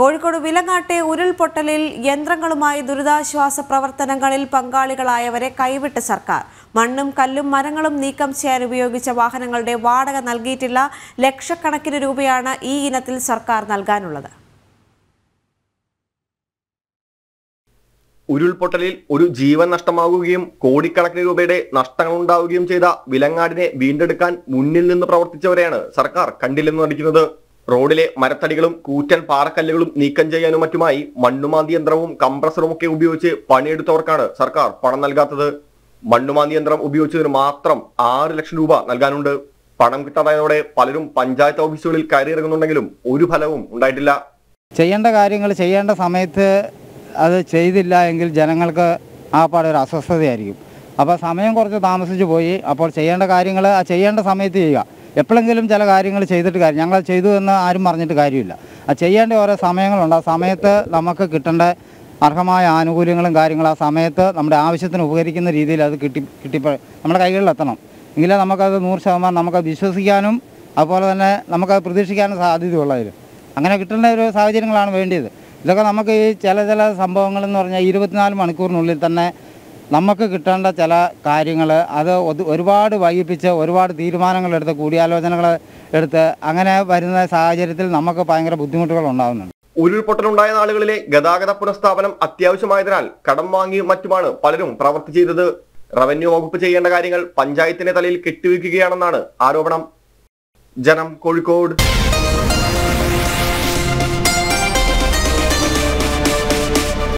കോഴിക്കോട് വിലങ്ങാട്ടെ ഉരുൾപൊട്ടലിൽ യന്ത്രങ്ങളുമായി ദുരിതാശ്വാസ പ്രവർത്തനങ്ങളിൽ പങ്കാളികളായവരെ കൈവിട്ട് സർക്കാർ മണ്ണും കല്ലും മരങ്ങളും നീക്കം ചെയ്യാൻ ഉപയോഗിച്ച വാഹനങ്ങളുടെ വാടക നൽകിയിട്ടില്ല ലക്ഷക്കണക്കിന് രൂപയാണ് ഈ ഇനത്തിൽ സർക്കാർ നൽകാനുള്ളത് ഉരുൾപൊട്ടലിൽ ഒരു ജീവൻ നഷ്ടമാകുകയും കോടിക്കണക്കിന് രൂപയുടെ നഷ്ടങ്ങൾ ഉണ്ടാവുകയും ചെയ്ത വിലങ്ങാടിനെ വീണ്ടെടുക്കാൻ മുന്നിൽ നിന്ന് പ്രവർത്തിച്ചവരെയാണ് സർക്കാർ കണ്ടില്ലെന്ന് നടിക്കുന്നത് റോഡിലെ മരത്തടികളും കൂറ്റൻ പാറക്കല്ലുകളും നീക്കം ചെയ്യാനും മറ്റുമായി മണ്ണുമാന്തി യന്ത്രവും കംപ്രസറും ഒക്കെ ഉപയോഗിച്ച് പണിയെടുത്തവർക്കാണ് സർക്കാർ പണം നൽകാത്തത് മണ്ണുമാന്തി യന്ത്രം ഉപയോഗിച്ചതിന് മാത്രം ആറ് ലക്ഷം രൂപ നൽകാനുണ്ട് പണം കിട്ടാതായതോടെ പലരും പഞ്ചായത്ത് ഓഫീസുകളിൽ കയറിയിറങ്ങുന്നുണ്ടെങ്കിലും ഒരു ഫലവും ഉണ്ടായിട്ടില്ല ചെയ്യേണ്ട കാര്യങ്ങൾ ചെയ്യേണ്ട സമയത്ത് അത് ചെയ്തില്ല എങ്കിൽ ജനങ്ങൾക്ക് ആ പാടെ ഒരു അസ്വസ്ഥതയായിരിക്കും അപ്പോൾ സമയം കുറച്ച് താമസിച്ചു പോയി അപ്പോൾ ചെയ്യേണ്ട കാര്യങ്ങൾ ആ ചെയ്യേണ്ട സമയത്ത് ചെയ്യുക എപ്പോഴെങ്കിലും ചില കാര്യങ്ങൾ ചെയ്തിട്ട് കാര്യം ഞങ്ങൾ ചെയ്തു എന്ന് ആരും പറഞ്ഞിട്ട് കാര്യമില്ല അത് ചെയ്യേണ്ട ഓരോ സമയങ്ങളുണ്ട് ആ സമയത്ത് നമുക്ക് കിട്ടേണ്ട അർഹമായ ആനുകൂല്യങ്ങളും കാര്യങ്ങളും ആ സമയത്ത് നമ്മുടെ ആവശ്യത്തിന് ഉപകരിക്കുന്ന രീതിയിൽ അത് കിട്ടി കിട്ടിപ്പോ നമ്മുടെ കൈകളിലെത്തണം എങ്കിലേ നമുക്കത് നൂറ് ശതമാനം നമുക്ക് വിശ്വസിക്കാനും അതുപോലെ തന്നെ നമുക്കത് പ്രതീക്ഷിക്കാനും സാധ്യതയുള്ളതിൽ അങ്ങനെ കിട്ടേണ്ട ഒരു സാഹചര്യങ്ങളാണ് വേണ്ടിയത് ഇതൊക്കെ നമുക്ക് ഈ ചില ചില സംഭവങ്ങളെന്ന് പറഞ്ഞാൽ ഇരുപത്തിനാല് മണിക്കൂറിനുള്ളിൽ തന്നെ നമുക്ക് കിട്ടേണ്ട ചില കാര്യങ്ങൾ അത് ഒരുപാട് വൈകിപ്പിച്ച് ഒരുപാട് തീരുമാനങ്ങളെടുത്ത് കൂടിയാലോചനകൾ എടുത്ത് അങ്ങനെ വരുന്ന സാഹചര്യത്തിൽ നമുക്ക് ഭയങ്കര ബുദ്ധിമുട്ടുകൾ ഉണ്ടാകുന്നുണ്ട് ഉരുൾപൊട്ടലുണ്ടായ നാളുകളിലെ ഗതാഗത പുനഃസ്ഥാപനം അത്യാവശ്യമായതിനാൽ കടം വാങ്ങിയും മറ്റുമാണ് പലരും പ്രവർത്തി ചെയ്തത് റവന്യൂ വകുപ്പ് ചെയ്യേണ്ട കാര്യങ്ങൾ പഞ്ചായത്തിന്റെ തലയിൽ കെട്ടിവെക്കുകയാണെന്നാണ് ആരോപണം ജനം കോഴിക്കോട്